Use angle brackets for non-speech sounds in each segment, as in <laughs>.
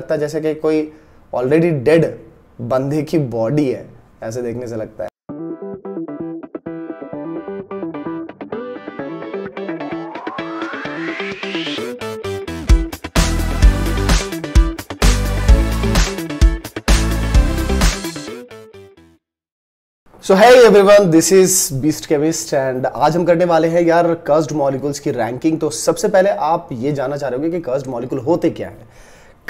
लगता है जैसे कि कोई ऑलरेडी डेड बंदे की बॉडी है ऐसे देखने से लगता है सो है everyone this is beast chemist and आज हम करने वाले हैं यार कर्स्ड मॉलिकुल्स की रैंकिंग तो सबसे पहले आप ये जानना चाह रहे होंगे कि कर्स्ड मॉलिक्यूल होते क्या है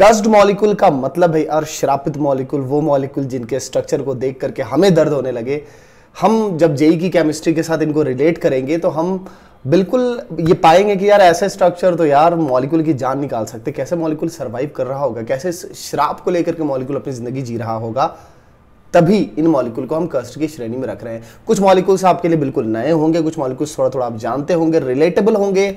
कस्ड मॉलिक्यूल का मतलब है और श्रापित मॉलिक्यूल वो मॉलिक्यूल जिनके स्ट्रक्चर को देख करके हमें दर्द होने लगे हम जब जेई e की केमिस्ट्री के साथ इनको रिलेट करेंगे तो हम बिल्कुल ये पाएंगे कि यार ऐसे स्ट्रक्चर तो यार मॉलिक्यूल की जान निकाल सकते कैसे मॉलिक्यूल सर्वाइव कर रहा होगा कैसे श्राप को लेकर के मॉलिक्यूल अपनी ज़िंदगी जी रहा होगा तभी इन मॉलिक्यूल को हम कस्ट की श्रेणी में रख रहे हैं कुछ मॉलिक्यूल्स आपके लिए बिल्कुल नए होंगे कुछ मॉलिक्यूल्स थोड़ा थोड़ा आप जानते होंगे रिलेटेबल होंगे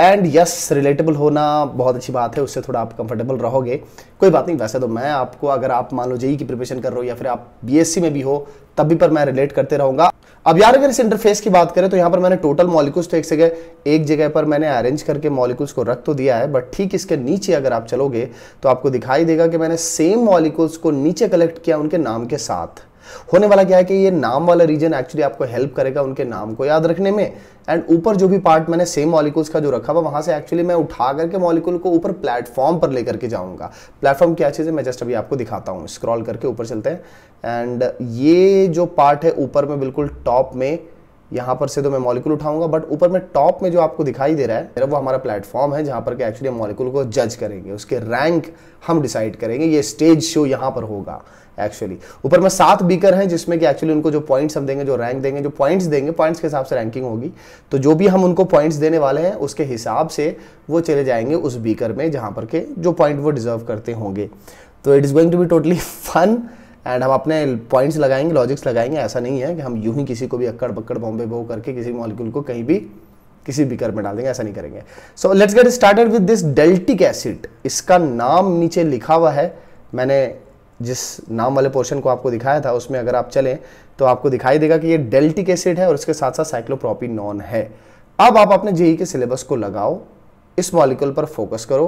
एंड यस रिलेटेबल होना बहुत अच्छी बात है उससे थोड़ा आप कंफर्टेबल रहोगे कोई बात नहीं वैसे तो मैं आपको अगर आप मान लो जेई की प्रिपरेशन कर रहे हो या फिर आप बीएससी में भी हो तब भी पर मैं रिलेट करते रहूंगा अब यार अगर इस इंटरफेस की बात करें तो यहाँ पर मैंने टोटल मॉलिक्यूल्स तो एक जगह एक जगह पर मैंने अरेंज करके मॉलिक्यूल्स को रख तो दिया है बट ठीक इसके नीचे अगर आप चलोगे तो आपको दिखाई देगा कि मैंने सेम मॉलिक्यूल्स को नीचे कलेक्ट किया उनके नाम के साथ होने वाला क्या है कि ये नाम वाला रीजन एक्चुअली आपको हेल्प करेगा उनके नाम को याद रखने में एंड ऊपर जो भी पार्ट मैंने सेम मॉलिकूल्स का जो रखा हुआ वहां से एक्चुअली मैं उठा करके मॉलिकूल को ऊपर प्लेटफॉर्म पर लेकर के जाऊंगा प्लेटफॉर्म क्या चीज़ है मैं जस्ट अभी आपको दिखाता हूँ स्क्रॉल करके ऊपर चलते हैं एंड ये जो पार्ट है ऊपर में बिल्कुल टॉप में यहाँ पर से तो मैं मॉलिक्यूल उठाऊंगा बट ऊपर में टॉप में जो आपको दिखाई दे रहा है वो हमारा प्लेटफॉर्म है जहाँ पर एक्चुअली हम मॉलिक्यूल को जज करेंगे उसके रैंक हम डिसाइड करेंगे ये स्टेज शो यहाँ पर होगा एक्चुअली ऊपर में सात बीकर हैं जिसमें कि एक्चुअली उनको जो पॉइंट्स हम देंगे जो रैंक देंगे जो पॉइंट्स देंगे पॉइंट्स के हिसाब से रैंकिंग होगी तो जो भी हम उनको पॉइंट्स देने वाले हैं उसके हिसाब से वो चले जाएंगे उस बीकर में जहाँ पर के जो पॉइंट वो डिजर्व करते होंगे तो it is going to be totally fun and हम अपने पॉइंट्स लगाएंगे लॉजिक्स लगाएंगे ऐसा नहीं है कि हम यूं ही किसी को भी अक्कड़ बक्कड़ बॉम्बे बो करके किसी मॉलिक्यूल को कहीं भी किसी कर में डाल देंगे ऐसा नहीं करेंगे so let's get started with this deltic acid इसका नाम नीचे लिखा हुआ है मैंने जिस नाम वाले पोर्शन को आपको दिखाया था उसमें अगर आप चलें तो आपको दिखाई देगा कि ये डेल्टिक एसिड है और उसके साथ साथ साइक्लोप्रोपिनॉन है अब आप अपने जेई के सिलेबस को लगाओ इस मॉलिक्यूल पर फोकस करो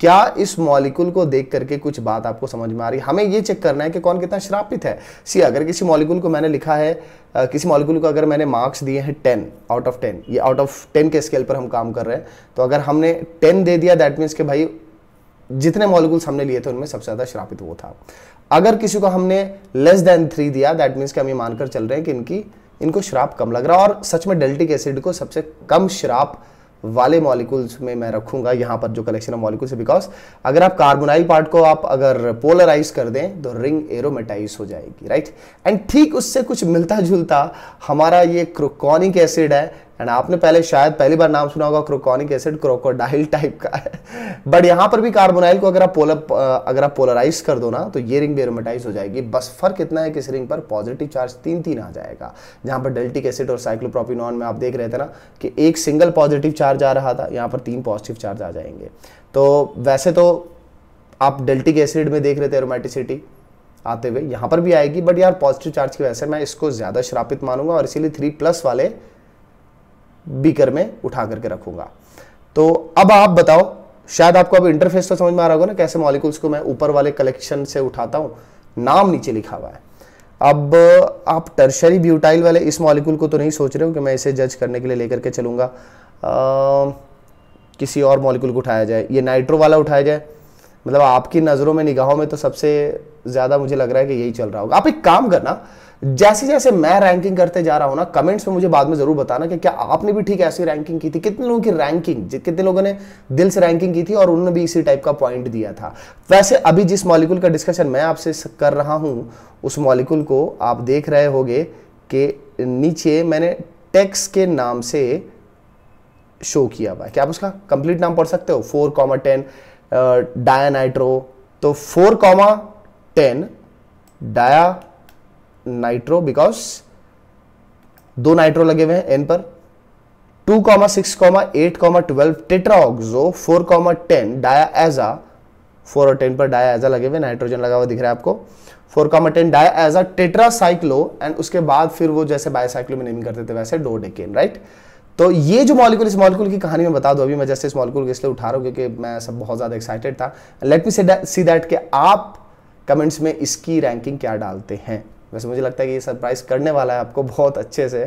क्या इस मॉलिक्यूल को देख करके कुछ बात आपको समझ में आ रही है हमें ये चेक करना है कि कौन कितना श्रापित है सी अगर किसी मॉलिक्यूल को मैंने लिखा है आ, किसी मॉलिक्यूल को अगर मैंने मार्क्स दिए हैं टेन आउट ऑफ टेन ये आउट ऑफ टेन के स्केल पर हम काम कर रहे हैं तो अगर हमने टेन दे दिया दैट मीन्स के भाई जितने मॉलिक्यूल्स हमने लिए थे उनमें सबसे ज़्यादा श्रापित वो था अगर किसी को हमने लेस देन थ्री दिया दैट मीन्स कि हम ये मानकर चल रहे हैं कि इनकी इनको श्राप कम लग रहा है और सच में डेल्टिक एसिड को सबसे कम श्राप वाले मॉलिकुल्स में मैं रखूंगा यहाँ पर जो कलेक्शन ऑफ मॉलिकुल्स है बिकॉज अगर आप कार्बोनाइल पार्ट को आप अगर पोलराइज कर दें तो रिंग एरोमेटाइज हो जाएगी राइट एंड ठीक उससे कुछ मिलता जुलता हमारा ये क्रोकॉनिक एसिड है एंड आपने पहले शायद पहली बार नाम सुना होगा क्रोकोनिक एसिड क्रोकोडाइल टाइप का है बट यहाँ पर भी कार्बोनाइल को अगर आप पोलर अगर आप पोलराइज कर दो ना तो ये रिंग भी एरोमेटाइज हो जाएगी बस फर्क इतना है कि इस रिंग पर पॉजिटिव चार्ज तीन तीन आ जाएगा जहाँ पर डेल्टिक एसिड और साइक्लोप्रोपिनॉन में आप देख रहे थे ना कि एक सिंगल पॉजिटिव चार्ज आ रहा था यहाँ पर तीन पॉजिटिव चार्ज आ जाएंगे तो वैसे तो आप डेल्टिक एसिड में देख रहे थे एरोमेटिसिटी आते हुए यहाँ पर भी आएगी बट यार पॉजिटिव चार्ज की वजह से मैं इसको ज़्यादा श्रापित मानूंगा और इसीलिए थ्री प्लस वाले बीकर में उठा करके रखूंगा तो अब आप बताओ शायद आपको अब इंटरफेस तो समझ में आ रहा होगा ना कैसे मॉलिकुल्स को मैं ऊपर वाले कलेक्शन से उठाता हूँ नाम नीचे लिखा हुआ है अब आप टर्शरी ब्यूटाइल वाले इस मॉलिकुल को तो नहीं सोच रहे हो कि मैं इसे जज करने के लिए लेकर के आ, किसी और मॉलिकुल को उठाया जाए ये नाइट्रो वाला उठाया जाए मतलब आपकी नज़रों में निगाहों में तो सबसे ज़्यादा मुझे लग रहा है कि यही चल रहा होगा आप एक काम करना जैसे जैसे मैं रैंकिंग करते जा रहा हूँ ना कमेंट्स में मुझे बाद में ज़रूर बताना कि क्या आपने भी ठीक ऐसी रैंकिंग की थी कितने लोगों की रैंकिंग कितने लोगों ने दिल से रैंकिंग की थी और उन्होंने भी इसी टाइप का पॉइंट दिया था वैसे अभी जिस मॉलिकुल का डिस्कशन मैं आपसे कर रहा हूँ उस मॉलिकुल को आप देख रहे होगे कि नीचे मैंने टेक्स के नाम से शो किया हुआ है क्या आप उसका कंप्लीट नाम पढ़ सकते हो four comma ten dinitro तो four comma ten dinitro because दो नाइट्रो लगे हुए हैं एन पर two comma six comma eight comma twelve tetraoxo four comma ten diaza four और टेन पर डाया एजा लगे हुए नाइट्रोजन लगा हुआ दिख रहा है आपको फोर कॉमा टेन डाया एजा टेट्रासाइक्लो एंड उसके बाद फिर वो जैसे बायोसाइक्लो में नेमिंग करते थे वैसे डोडेकेन राइट right? तो ये जो मॉलिक्यूल इस मॉलिकूल की कहानी में बता दो अभी मैं जैसे इस मॉलिक्यूल को इसलिए उठा रहा हूँ क्योंकि मैं सब बहुत ज़्यादा एक्साइटेड था लेट मी सी दैट कि आप कमेंट्स में इसकी रैंकिंग क्या डालते हैं वैसे मुझे लगता है कि ये सरप्राइज करने वाला है आपको बहुत अच्छे से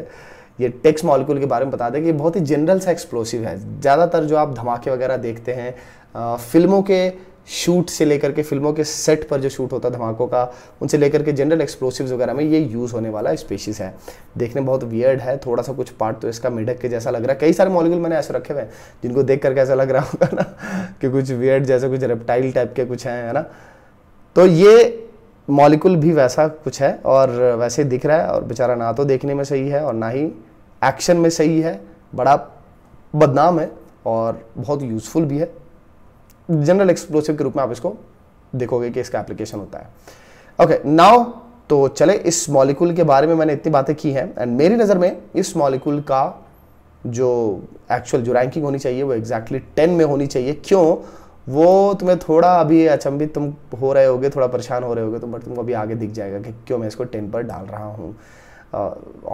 ये टेक्स मॉलिक्यूल के बारे में बता दें कि ये बहुत ही जनरल सा एक्सप्लोसिव है ज़्यादातर जो आप धमाके वगैरह देखते हैं फिल्मों के शूट से लेकर के फिल्मों के सेट पर जो शूट होता धमाकों का उनसे लेकर के जनरल एक्सप्लोसिव्स वगैरह में ये यूज़ होने वाला स्पेशीज़ है देखने बहुत वियर्ड है थोड़ा सा कुछ पार्ट तो इसका मेढक के जैसा लग रहा है कई सारे मॉलिक्यूल मैंने ऐसे रखे हुए हैं जिनको देख करके ऐसा लग रहा होगा ना कि कुछ वियर्ड जैसे कुछ रेप्टाइल टाइप के कुछ हैं है ना तो ये मॉलिक्यूल भी वैसा कुछ है और वैसे दिख रहा है और बेचारा ना तो देखने में सही है और ना ही एक्शन में सही है बड़ा बदनाम है और बहुत यूज़फुल भी है जनरल एक्सप्लोसिव के रूप में आप इसको देखोगे कि इसका एप्लीकेशन होता है ओके okay, नाउ तो चले इस मॉलिक्यूल के बारे में मैंने इतनी बातें की हैं एंड मेरी नज़र में इस मॉलिक्यूल का जो एक्चुअल जो रैंकिंग होनी चाहिए वो एग्जैक्टली exactly टेन में होनी चाहिए क्यों वो तुम्हें थोड़ा अभी अचंभित तुम हो रहे होगे थोड़ा परेशान हो रहे होगे तुम बट तुमको अभी आगे दिख जाएगा कि क्यों मैं इसको टेन पर डाल रहा हूँ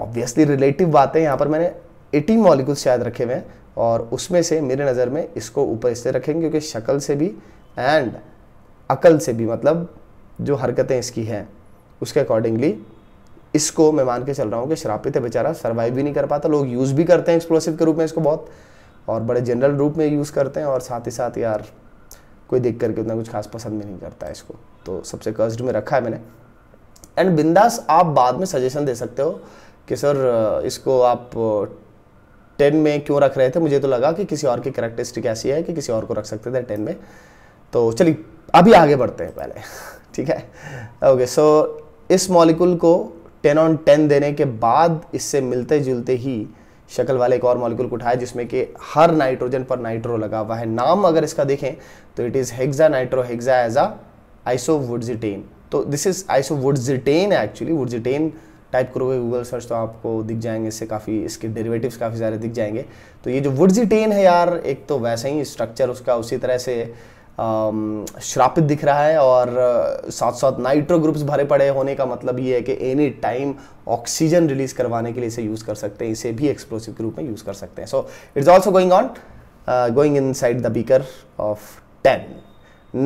ऑब्वियसली रिलेटिव बातें यहाँ पर मैंने एटीन मॉलिकुल्स शायद रखे हुए हैं और उसमें से मेरे नज़र में इसको ऊपर इसलिए रखेंगे क्योंकि शक्ल से भी एंड अकल से भी मतलब जो हरकतें इसकी हैं उसके अकॉर्डिंगली इसको मैं मान के चल रहा हूँ कि शरापित है बेचारा सर्वाइव भी नहीं कर पाता लोग यूज़ भी करते हैं एक्सप्लोसिव के रूप में इसको बहुत और बड़े जनरल रूप में यूज़ करते हैं और साथ ही साथ यार कोई देख करके उतना कुछ खास पसंद भी नहीं करता है इसको तो सबसे कर्स्ड में रखा है मैंने एंड बिंदास आप बाद में सजेशन दे सकते हो कि सर इसको आप टेन में क्यों रख रहे थे मुझे तो लगा कि किसी और की करेक्टरिस्टिक ऐसी है कि किसी और को रख सकते थे टेन में तो चलिए अभी आगे बढ़ते हैं पहले <laughs> ठीक है ओके सो इस मॉलिक्यूल को टेन ऑन टेन देने के बाद इससे मिलते जुलते ही शक्ल वाले एक और मॉलिक्यूल को उठाया जिसमें कि हर नाइट्रोजन पर नाइट्रो लगा हुआ है नाम अगर इसका देखें तो it is hexa nitro hexa aza आ आइसोवुडजिटेन तो this is isowurtzitane actually wurtzitane type करोगे गूगल सर्च तो आपको दिख जाएंगे इससे काफ़ी इसके डेरिवेटिव्स काफ़ी सारे दिख जाएंगे तो ये जो टेन है यार एक तो वैसा ही स्ट्रक्चर उसका उसी तरह से श्रापित दिख रहा है और साथ साथ नाइट्रो ग्रुप्स भरे पड़े होने का मतलब ये है कि एनी टाइम ऑक्सीजन रिलीज करवाने के लिए इसे यूज़ कर सकते हैं इसे भी एक्सप्लोसिव के रूप में यूज़ कर सकते हैं so it's also going on going inside the beaker of ten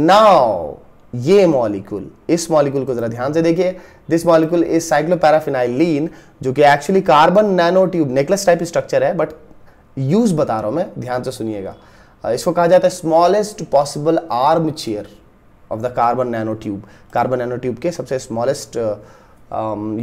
now ये मॉलिक्यूल इस मॉलिक्यूल को जरा ध्यान से देखिए दिस मॉलिक्यूल इज साइक्लोपैराफिनाइलिन जो कि actually carbon nano tube necklace type structure है बट यूज बता रहा हूं मैं ध्यान से सुनिएगा इसको कहा जाता है smallest possible armchair of the carbon nano tube carbon nano tube के सबसे स्मॉलेस्ट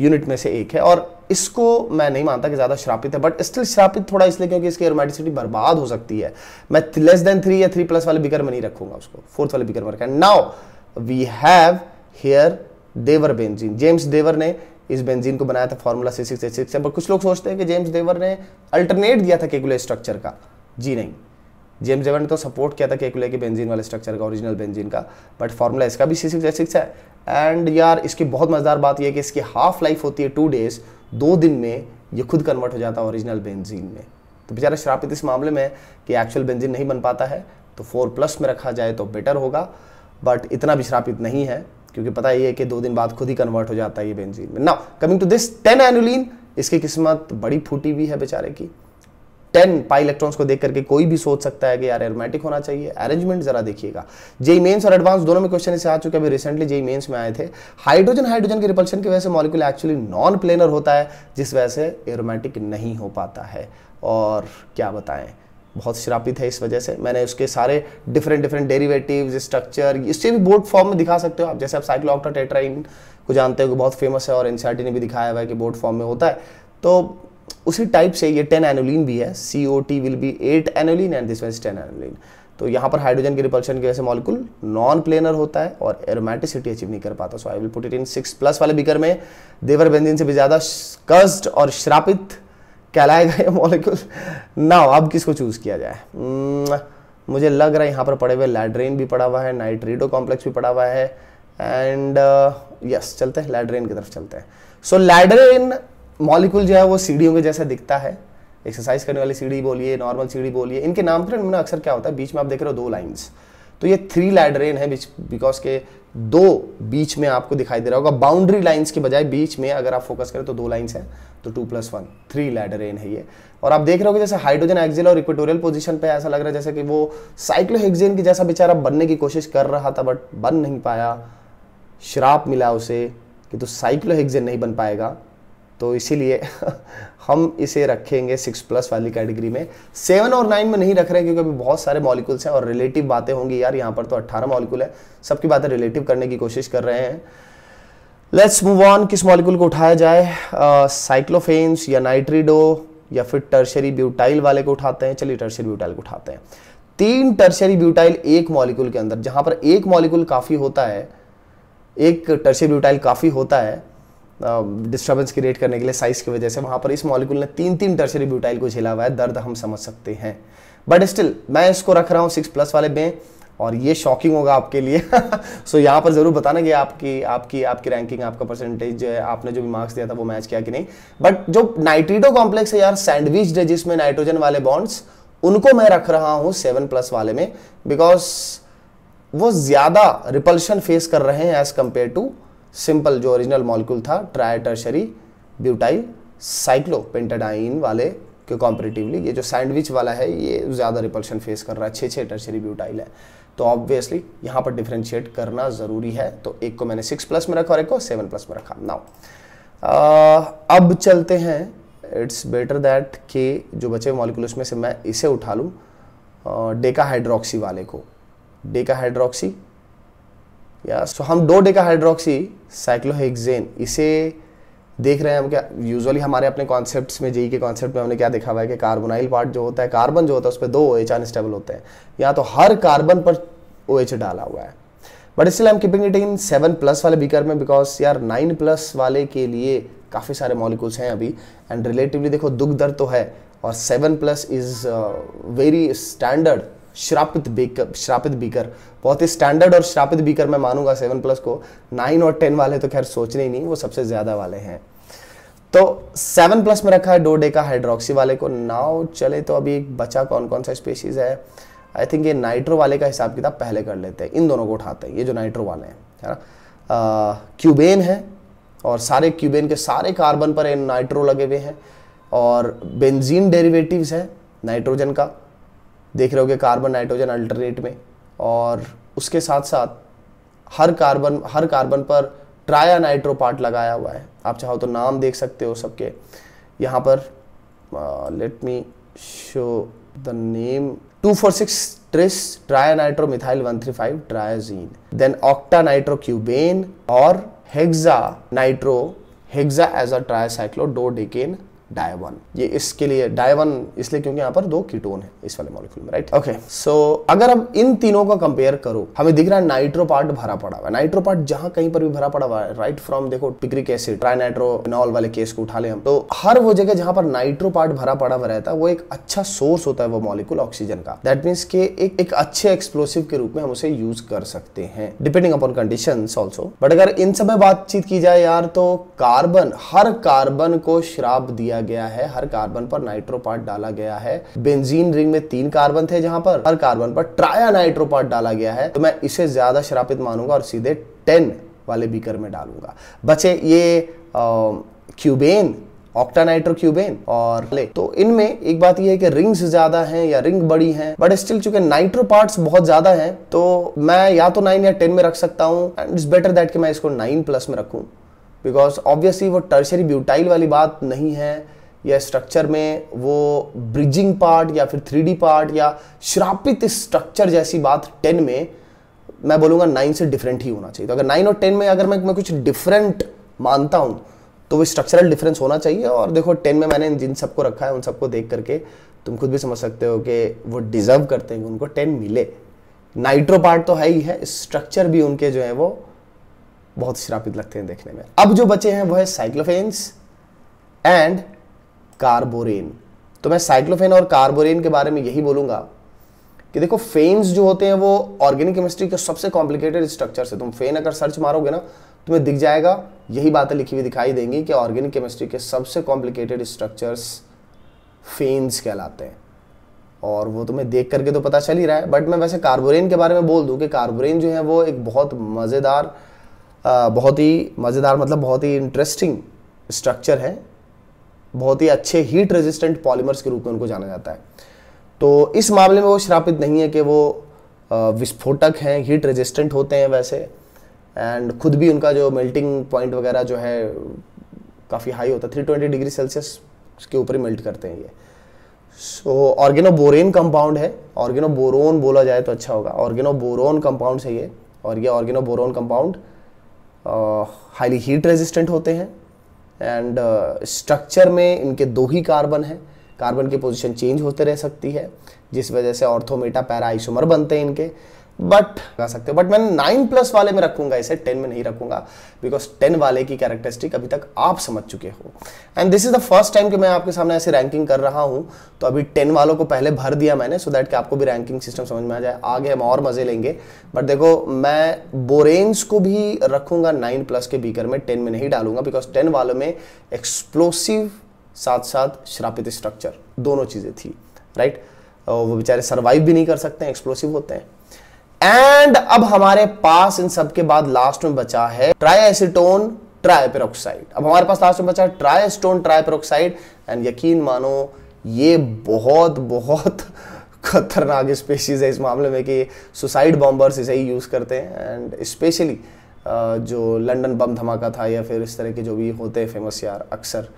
यूनिट में से एक है और इसको मैं नहीं मानता कि ज़्यादा श्रापित है बट स्टिल श्रापित थोड़ा इसलिए क्योंकि इसकी एरोमेटिसिटी बर्बाद हो सकती है मैं लेस देन थ्री या थ्री प्लस वाले बिकर में नहीं रखूंगा उसको फोर्थ वाले बिकर में रखा now we have here Dewar benzene James Dewar ने इस बेंजीन को बनाया था formula C six H six पर कुछ लोग सोचते हैं कि जेम्स देवर ने अल्टरनेट दिया था केकुलर स्ट्रक्चर का जी नहीं जेम्स देवर ने तो सपोर्ट किया था केकुलर के बेंजीन वाले स्ट्रक्चर का ओरिजिनल बेंजीन का बट फॉर्मूला इसका भी सी सिक्स एच सिक्स है एंड यार इसकी बहुत मज़ेदार बात यह कि इसकी हाफ लाइफ होती है टू डेज दो दिन में ये खुद कन्वर्ट हो जाता है ओरिजिनल बेंजीन में तो बेचारा श्रापित इस मामले में कि एक्चुअल बेंजीन नहीं बन पाता है तो फोर प्लस में रखा जाए तो बेटर होगा बट इतना भी श्रापित नहीं है क्योंकि पता ही है कि दो दिन बाद खुद ही कन्वर्ट हो जाता है ये बेंजीन में now coming to this ten annulene इसकी किस्मत बड़ी फूटी हुई है बेचारे की टेन पाई इलेक्ट्रॉन्स को देख करके कोई भी सोच सकता है कि यार एरोमेटिक होना चाहिए अरेंजमेंट जरा देखिएगा जेई मेन्स और एडवांस दोनों में क्वेश्चन इसे आ चुके अभी रिसेंटली जेई मेन्स में आए थे हाइड्रोजन हाइड्रोजन के रिपल्शन की वजह से मॉलिक्यूल एक्चुअली नॉन प्लेनर होता है जिस वजह से एरोमेटिक नहीं हो पाता है और क्या बताएं बहुत श्रापित है इस वजह से मैंने उसके सारे डिफरेंट डिफरेंट डेरीवेटिव स्ट्रक्चर इससे भी बोर्ड फॉर्म में दिखा सकते हो आप जैसे आप साइक्लोऑक्टा टेट्राइन को जानते हो कि बहुत फेमस है और एन ने भी दिखाया हुआ है कि बोर्ड फॉर्म में होता है तो उसी टाइप से ये टेन एनोलिन भी है C O T will be eight annulene and this one is ten annulene तो यहाँ पर हाइड्रोजन के रिपल्शन की वजह से मॉलिक्यूल नॉन प्लेनर होता है और एरोमेटिसिटी अचीव नहीं कर पाता so I will put it in six plus वाले बीकर में देवर बेंजिन से भी ज़्यादा कस्ड और श्रापित कहलाएगा ये मॉलिक्यूल ना अब किसको चूज़ किया जाए hmm, मुझे लग रहा है यहाँ पर पड़े हुए लैड्रेन भी पड़ा हुआ है नाइट्रीडो कॉम्प्लेक्स भी पड़ा हुआ है एंड यस uh, चलते हैं लैड्रेन की तरफ चलते हैं सो लैड्रेन मॉलिक्यूल जो है वो सीढ़ियों के जैसा दिखता है एक्सरसाइज करने वाली सीढ़ी बोलिए नॉर्मल सीढ़ी बोलिए इनके नामकरण में अक्सर क्या होता है बीच में आप देख रहे हो दो लाइन्स तो ये थ्री लैडरेन है बिकॉज के दो बीच में आपको दिखाई दे रहा होगा बाउंड्री लाइंस के बजाय बीच में अगर आप फोकस करें तो दो लाइंस हैं तो two plus one three ladderane है ये और आप देख रहे हो जैसे हाइड्रोजन एक्जिल और इक्वेटोरियल पोजिशन पे ऐसा लग रहा है जैसे कि वो साइक्लोहेक्जेन की जैसा बेचारा बनने की कोशिश कर रहा था बट बन नहीं पाया श्राप मिला उसे कि तो साइक्लोहेक्जेन नहीं बन पाएगा तो इसीलिए हम इसे रखेंगे सिक्स प्लस वाली कैटेगरी में सेवन और नाइन में नहीं रख रहे हैं क्योंकि अभी बहुत सारे मॉलिकुल्स हैं और रिलेटिव बातें होंगी यार यहाँ पर तो अट्ठारह मॉलिकुल है सबकी बातें रिलेटिव करने की कोशिश कर रहे हैं लेट्स मूव ऑन किस मॉलिकुल को उठाया जाए साइक्लोफेन्स या नाइट्रीडो या फिर टर्शरी ब्यूटाइल वाले को उठाते हैं चलिए टर्शरी ब्यूटाइल को उठाते हैं तीन टर्शरी ब्यूटाइल एक मॉलिक्यूल के अंदर जहां पर एक मॉलिक्यूल काफ़ी होता है एक टर्शरी ब्यूटाइल काफ़ी होता है डिस्टर्बेंस क्रिएट करने के लिए साइज की वजह से वहां पर इस मॉलिक्यूल ने तीन तीन टर्सरी ब्यूटाइल को झेला हुआ है दर्द हम समझ सकते हैं बट स्टिल मैं इसको रख रहा हूँ सिक्स प्लस वाले में और ये शॉकिंग होगा आपके लिए सो <laughs> so, यहाँ पर ज़रूर बताना कि आपकी आपकी आपकी रैंकिंग आपका परसेंटेज जो है आपने जो भी मार्क्स दिया था वो मैच किया कि नहीं बट जो नाइट्रीडो कॉम्प्लेक्स है यार सैंडविच है जिसमें नाइट्रोजन वाले बॉन्ड्स उनको मैं रख रहा हूँ सेवन प्लस वाले में बिकॉज वो ज़्यादा रिपल्शन फेस कर रहे हैं एज कंपेयर टू सिंपल जो ओरिजिनल मॉलिक्यूल था ट्रायटर्शरी ब्यूटाइल साइक्लोपेंटाडाइन वाले के कॉम्पेटिवली ये जो सैंडविच वाला है ये ज़्यादा रिपल्शन फेस कर रहा है छः छः टर्शरी ब्यूटाइल है तो ऑब्वियसली यहाँ पर डिफ्रेंशिएट करना ज़रूरी है तो एक को मैंने सिक्स प्लस में रखा और एक को सेवन प्लस में रखा नाउ अब चलते हैं इट्स बेटर दैट कि जो बचे मॉलिक्यूल उसमें से मैं इसे उठा लूँ डेका हाइड्रोक्सी वाले को डेका हाइड्रोक्सी या सो हम दो का हाइड्रोक्सी साइक्लोहेक्जेन इसे देख रहे हैं हम क्या यूजुअली हमारे अपने कॉन्सेप्ट में जेई के कॉन्सेप्ट में हमने क्या देखा हुआ है कि कार्बोनाइल पार्ट जो होता है कार्बन जो होता है उस पर दो एच आन स्टेबल होते हैं या तो हर कार्बन पर ओ एच डाला हुआ है but still I am keeping it in seven plus वाले बीकर में बिकॉज यार नाइन प्लस वाले के लिए काफ़ी सारे मॉलिक्यूल्स हैं अभी एंड रिलेटिवली देखो दुख दर्द तो है और seven plus is very standard श्रापित बीकर श्रापित बीकर बहुत ही स्टैंडर्ड और श्रापित बीकर मैं मानूंगा सेवन प्लस को नाइन और टेन वाले तो खैर सोचने ही नहीं वो सबसे ज़्यादा वाले हैं तो सेवन प्लस में रखा है डो डे का हाइड्रोक्सी वाले को नाव चले तो अभी एक बचा कौन कौन सा स्पेशीज़ है आई थिंक ये नाइट्रो वाले का हिसाब किताब पहले कर लेते हैं इन दोनों को उठाते हैं ये जो नाइट्रो वाले हैं है ना क्यूबेन है और सारे क्यूबेन के सारे कार्बन पर नाइट्रो लगे हुए हैं और बेंजीन डेरिवेटिव्स है नाइट्रोजन का देख रहे हो कार्बन नाइट्रोजन अल्टरनेट में और उसके साथ साथ हर कार्बन हर कार्बन पर ट्राया नाइट्रो पार्ट लगाया हुआ है आप चाहो तो नाम देख सकते हो सबके यहाँ पर let me show the name two four six tris trinitro methyl one three five triazine then octa nitro cubane और हेक्सा नाइट्रो हेक्सा एज अ ट्रायसाइक्लो डो डेकेन डायवन ये इसके लिए डायवन इसलिए क्योंकि यहाँ पर दो कीटोन है इस वाले मॉलिक्यूल में राइट ओके सो अगर हम इन तीनों का कंपेयर करो हमें दिख रहा है नाइट्रो पार्ट भरा पड़ा हुआ नाइट्रो पार्ट जहां कहीं पर भी भरा पड़ा हुआ है राइट फ्रॉम देखो पिक्रिक एसिड ट्राइनाइट्रोनॉल वाले केस को उठा ले हम तो हर वो जगह जहां पर नाइट्रो पार्ट भरा पड़ा हुआ रहता है वो एक अच्छा सोर्स होता है वो मॉलिक्यूल ऑक्सीजन का दैट मीन्स के एक, एक अच्छे एक्सप्लोसिव के रूप में हम उसे यूज कर सकते हैं depending upon condition also but अगर इन सब बातचीत की जाए यार तो कार्बन हर कार्बन को श्राप दिया किया गया है हर कार्बन पर नाइट्रोपार्ट डाला गया है बेंजीन रिंग में तीन कार्बन थे जहां पर हर कार्बन पर ट्राया नाइट्रोपार्ट डाला गया है तो मैं इसे ज्यादा शरापित मानूंगा और सीधे टेन वाले बीकर में डालूंगा बचे ये क्यूबेन ऑक्टानाइट्रोक्यूबेन और ले तो इनमें एक बात यह है कि रिंग्स ज्यादा हैं या रिंग बड़ी हैं बट स्टिल चूंकि नाइट्रो पार्ट्स बहुत ज्यादा हैं तो मैं या तो नाइन या टेन में रख सकता हूँ एंड इट्स बेटर दैट कि मैं इसको नाइन प्लस में रखूँ बिकॉज ऑब्वियसली वो टर्शरी ब्यूटाइल वाली बात नहीं है या स्ट्रक्चर में वो ब्रिजिंग पार्ट या फिर थ्री पार्ट या श्रापित स्ट्रक्चर जैसी बात टेन में मैं बोलूँगा नाइन से डिफरेंट ही होना चाहिए तो अगर नाइन और टेन में अगर मैं मैं कुछ डिफरेंट मानता हूँ तो वो स्ट्रक्चरल डिफरेंस होना चाहिए और देखो टेन में मैंने जिन सबको रखा है उन सबको देख करके तुम खुद भी समझ सकते हो कि वो डिज़र्व करते हैं उनको टेन मिले नाइट्रो पार्ट तो है ही है स्ट्रक्चर भी उनके जो है वो बहुत श्रापित लगते हैं देखने में अब जो बचे हैं वो है साइक्लोफेन्स एंड कार्बोरेन तो मैं साइक्लोफेन और कार्बोरेन के बारे में यही बोलूंगा कि देखो फेन्स जो होते हैं वो ऑर्गेनिक केमिस्ट्री के सबसे कॉम्प्लिकेटेड स्ट्रक्चर से तुम फेन अगर सर्च मारोगे ना तुम्हें दिख जाएगा यही बातें लिखी हुई दिखाई देंगी कि ऑर्गेनिक केमिस्ट्री के सबसे कॉम्प्लिकेटेड स्ट्रक्चर्स फेन्स कहलाते हैं और वो तुम्हें देख करके तो पता चल ही रहा है बट मैं वैसे कार्बोरेन के बारे में बोल दूं कि कार्बोरेन जो है वो एक बहुत मज़ेदार बहुत ही मज़ेदार मतलब बहुत ही इंटरेस्टिंग स्ट्रक्चर है बहुत ही अच्छे हीट रेजिस्टेंट पॉलीमर्स के रूप में उनको जाना जाता है तो इस मामले में वो श्रापित नहीं है कि वो विस्फोटक हैं हीट रेजिस्टेंट होते हैं वैसे एंड खुद भी उनका जो मेल्टिंग पॉइंट वगैरह जो है काफ़ी हाई होता है थ्री ट्वेंटी डिग्री सेल्सियस के ऊपर ही मेल्ट करते हैं ये सो ऑर्गेनोबोरेन कंपाउंड है ऑर्गेनोबोरोन बोला जाए तो अच्छा होगा ऑर्गेनोबोरोन कंपाउंड है ये और ये organoboron compound highly heat resistant होते हैं एंड स्ट्रक्चर uh, में इनके दो ही कार्बन हैं कार्बन की पोजीशन चेंज होते रह सकती है जिस वजह से ऑर्थोमेटा पैरा आइसोमर बनते हैं इनके बट लगा सकते हो बट मैं नाइन प्लस वाले में रखूंगा इसे टेन में नहीं रखूंगा बिकॉज टेन वाले की कैरेक्टरिस्टिक अभी तक आप समझ चुके हो and this is the first time कि मैं आपके सामने ऐसी रैंकिंग कर रहा हूं तो अभी टेन वालों को पहले भर दिया मैंने सो so दैट कि आपको भी रैंकिंग सिस्टम समझ में आ जाए आगे हम और मजे लेंगे बट देखो मैं बोरेन्स को भी रखूंगा नाइन प्लस के बीकर में टेन में नहीं डालूंगा बिकॉज टेन वालों में एक्सप्लोसिव साथ साथ श्रापित स्ट्रक्चर दोनों चीज़ें थी राइट right? वो बेचारे सर्वाइव भी नहीं कर सकते एक्सप्लोसिव होते हैं एंड अब हमारे पास इन सब के बाद लास्ट में बचा है ट्राइएसिटोन ट्राइपेरोक्साइड अब हमारे पास लास्ट में बचा है ट्राइस्टोन ट्राइपेरोक्साइड एंड यकीन मानो ये बहुत बहुत <laughs> खतरनाक स्पेशीज़ है इस मामले में कि सुसाइड बॉम्बर्स इसे ही यूज़ करते हैं एंड स्पेशली जो लंदन बम धमाका था या फिर इस तरह के जो भी होते हैं फेमस यार अक्सर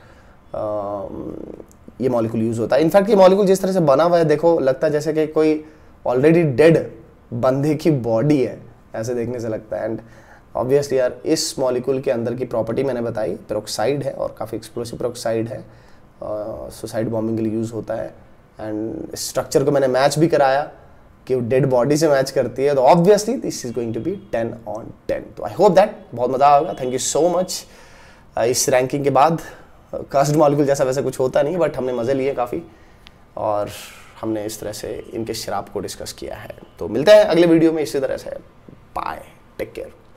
ये मॉलिक्यूल यूज़ होता है इनफैक्ट ये मॉलिक्यूल जिस तरह से बना हुआ है देखो लगता है जैसे कि कोई ऑलरेडी डेड बंदे की बॉडी है ऐसे देखने से लगता है एंड ऑब्वियसली यार इस मॉलिक्यूल के अंदर की प्रॉपर्टी मैंने बताई प्रोक्साइड है और काफ़ी एक्सप्लोसिव प्रोक्साइड है सुसाइड बॉम्बिंग के लिए यूज़ होता है एंड स्ट्रक्चर को मैंने मैच भी कराया कि वो डेड बॉडी से मैच करती है तो obviously this is going to be ten on ten तो आई होप दैट बहुत मज़ा आएगा थैंक यू सो मच इस रैंकिंग के बाद कास्ट मॉलिक्यूल जैसा वैसा कुछ होता नहीं बट हमने मज़े लिए काफ़ी और हमने इस तरह से इनके शराब को डिस्कस किया है तो मिलते हैं अगले वीडियो में इसी तरह से बाय टेक केयर